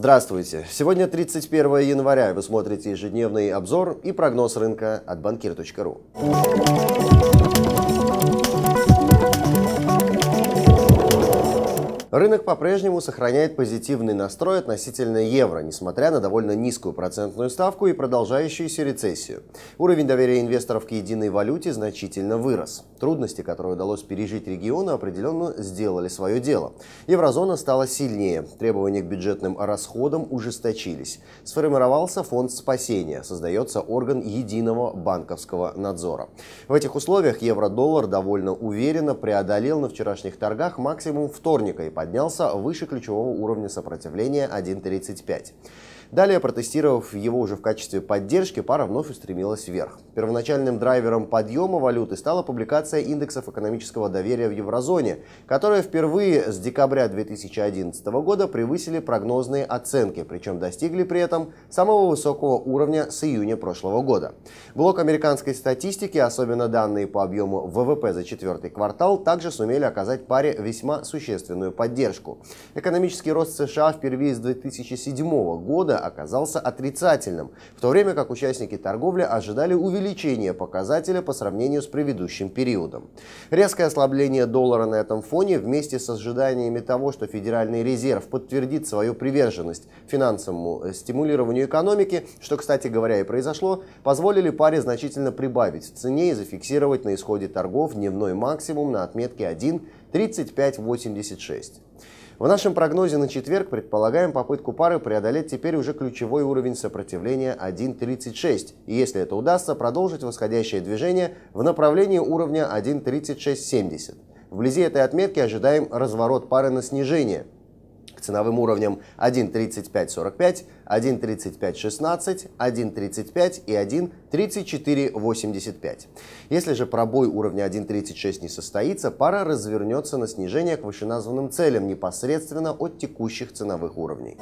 Здравствуйте! Сегодня 31 января. Вы смотрите ежедневный обзор и прогноз рынка от банкир.ру. Рынок по-прежнему сохраняет позитивный настрой относительно евро, несмотря на довольно низкую процентную ставку и продолжающуюся рецессию. Уровень доверия инвесторов к единой валюте значительно вырос. Трудности, которые удалось пережить региону, определенно сделали свое дело. Еврозона стала сильнее, требования к бюджетным расходам ужесточились. Сформировался фонд спасения, создается орган единого банковского надзора. В этих условиях евро-доллар довольно уверенно преодолел на вчерашних торгах максимум вторника и поднялся выше ключевого уровня сопротивления 1.35. Далее, протестировав его уже в качестве поддержки, пара вновь устремилась вверх. Первоначальным драйвером подъема валюты стала публикация индексов экономического доверия в еврозоне, которые впервые с декабря 2011 года превысили прогнозные оценки, причем достигли при этом самого высокого уровня с июня прошлого года. Блок американской статистики, особенно данные по объему ВВП за четвертый квартал, также сумели оказать паре весьма существенную поддержку поддержку. Экономический рост США впервые с 2007 года оказался отрицательным, в то время как участники торговли ожидали увеличения показателя по сравнению с предыдущим периодом. Резкое ослабление доллара на этом фоне вместе с ожиданиями того, что Федеральный резерв подтвердит свою приверженность финансовому э, стимулированию экономики, что, кстати говоря, и произошло, позволили паре значительно прибавить в цене и зафиксировать на исходе торгов дневной максимум на отметке 1 35,86. В нашем прогнозе на четверг предполагаем попытку пары преодолеть теперь уже ключевой уровень сопротивления 1.36 и, если это удастся, продолжить восходящее движение в направлении уровня 1.3670. Вблизи этой отметки ожидаем разворот пары на снижение – к ценовым уровням 1.3545, 1.3516, 1.35 и 1.3485. Если же пробой уровня 1.36 не состоится, пара развернется на снижение к вышеназванным целям непосредственно от текущих ценовых уровней.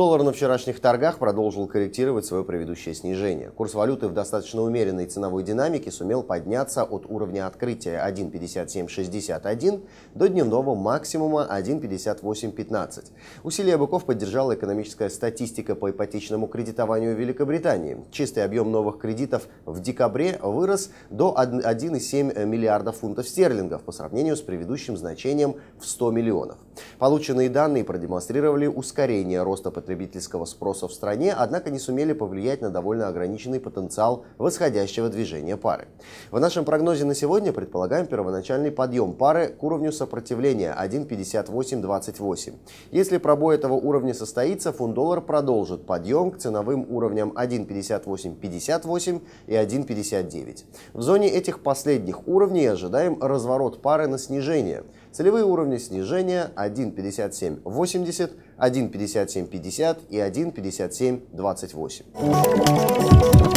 доллар на вчерашних торгах продолжил корректировать свое предыдущее снижение. Курс валюты в достаточно умеренной ценовой динамике сумел подняться от уровня открытия 1.5761 до дневного максимума 1.5815. Усилия быков поддержала экономическая статистика по ипотечному кредитованию Великобритании. Чистый объем новых кредитов в декабре вырос до 1,7 миллиарда фунтов стерлингов по сравнению с предыдущим значением в 100 миллионов. Полученные данные продемонстрировали ускорение роста потребителей потребительского спроса в стране, однако не сумели повлиять на довольно ограниченный потенциал восходящего движения пары. В нашем прогнозе на сегодня предполагаем первоначальный подъем пары к уровню сопротивления 1.5828. Если пробой этого уровня состоится, фунт-доллар продолжит подъем к ценовым уровням 1.5858 и 1.59. В зоне этих последних уровней ожидаем разворот пары на снижение. Целевые уровни снижения 1.5780 1,5750 и 1,5728.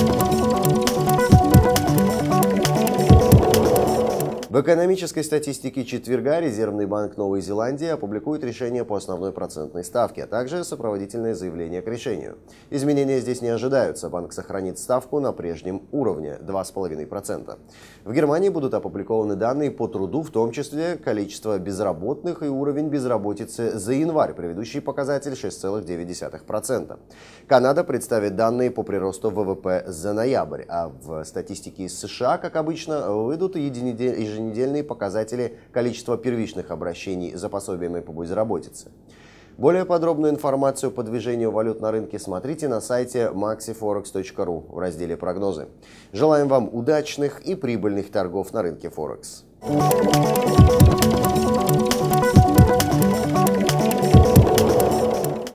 В экономической статистике четверга Резервный банк Новой Зеландии опубликует решение по основной процентной ставке, а также сопроводительное заявление к решению. Изменения здесь не ожидаются. Банк сохранит ставку на прежнем уровне – 2,5%. В Германии будут опубликованы данные по труду, в том числе количество безработных и уровень безработицы за январь, приведущий показатель 6,9%. Канада представит данные по приросту ВВП за ноябрь, а в статистике из США, как обычно, выйдут еженедельные еженедельные показатели количества первичных обращений за пособиями по безработице. Более подробную информацию по движению валют на рынке смотрите на сайте maxiforex.ru в разделе «Прогнозы». Желаем вам удачных и прибыльных торгов на рынке Форекс.